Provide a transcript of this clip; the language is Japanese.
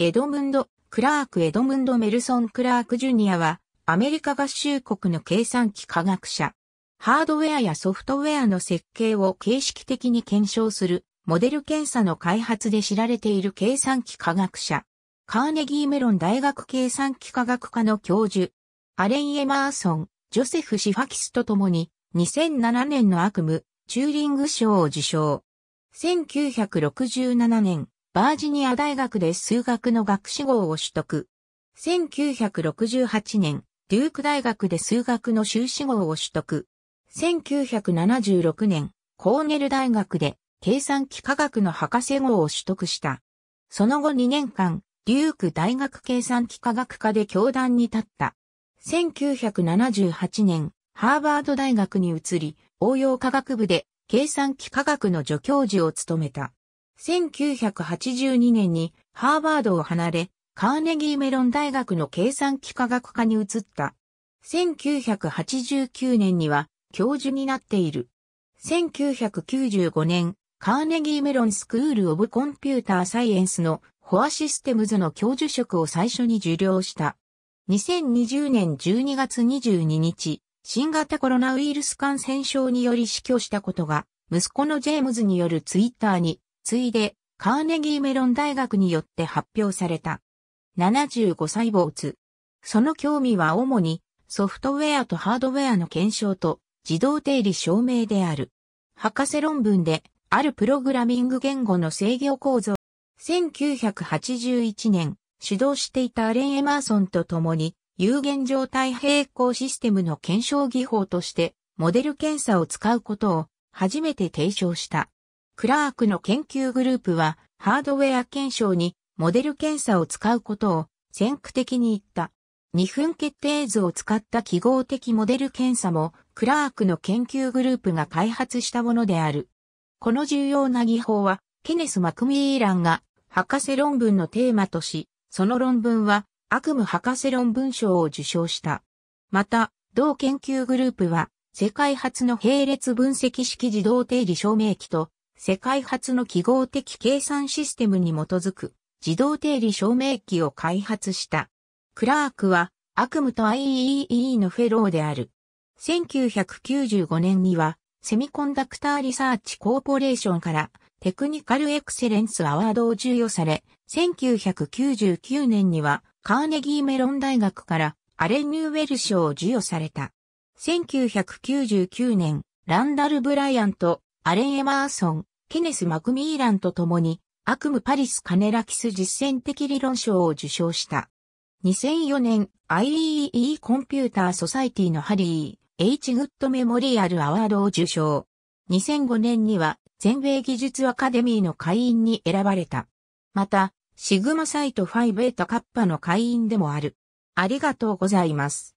エドムンド・クラーク・エドムンド・メルソン・クラーク・ジュニアは、アメリカ合衆国の計算機科学者。ハードウェアやソフトウェアの設計を形式的に検証する、モデル検査の開発で知られている計算機科学者。カーネギーメロン大学計算機科学科の教授。アレン・エマーソン、ジョセフ・シファキスと共に、2007年の悪夢、チューリング賞を受賞。1967年、バージニア大学で数学の学士号を取得。1968年、デューク大学で数学の修士号を取得。1976年、コーネル大学で計算機科学の博士号を取得した。その後2年間、デューク大学計算機科学科で教壇に立った。1978年、ハーバード大学に移り、応用科学部で計算機科学の助教授を務めた。1982年にハーバードを離れ、カーネギーメロン大学の計算機科学科に移った。1989年には教授になっている。1995年、カーネギーメロンスクール・オブ・コンピューター・サイエンスのフォアシステムズの教授職を最初に受領した。2020年12月22日、新型コロナウイルス感染症により死去したことが、息子のジェームズによるツイッターに次いで、カーネギーメロン大学によって発表された。75細胞図。その興味は主にソフトウェアとハードウェアの検証と自動定理証明である。博士論文であるプログラミング言語の制御構造。1981年、主導していたアレン・エマーソンと共に有限状態平行システムの検証技法としてモデル検査を使うことを初めて提唱した。クラークの研究グループは、ハードウェア検証にモデル検査を使うことを先駆的に言った。2分決定図を使った記号的モデル検査も、クラークの研究グループが開発したものである。この重要な技法は、ケネス・マクミーランが博士論文のテーマとし、その論文は悪夢博士論文賞を受賞した。また、同研究グループは、世界初の並列分析式自動定理証明機と、世界初の記号的計算システムに基づく自動定理証明機を開発した。クラークは悪夢と IEEE のフェローである。1995年にはセミコンダクターリサーチコーポレーションからテクニカルエクセレンスアワードを授与され、1999年にはカーネギーメロン大学からアレン・ニューウェル賞を授与された。1999年、ランダル・ブライアント、アレン・エマーソン、ケネス・マクミーランと共に、悪夢パリス・カネラキス実践的理論賞を受賞した。2004年 IEEE コンピューター・ソサイティのハリー・ H・ グッド・メモリアル・アワードを受賞。2005年には全米技術アカデミーの会員に選ばれた。また、シグマサイト5ベータカッパの会員でもある。ありがとうございます。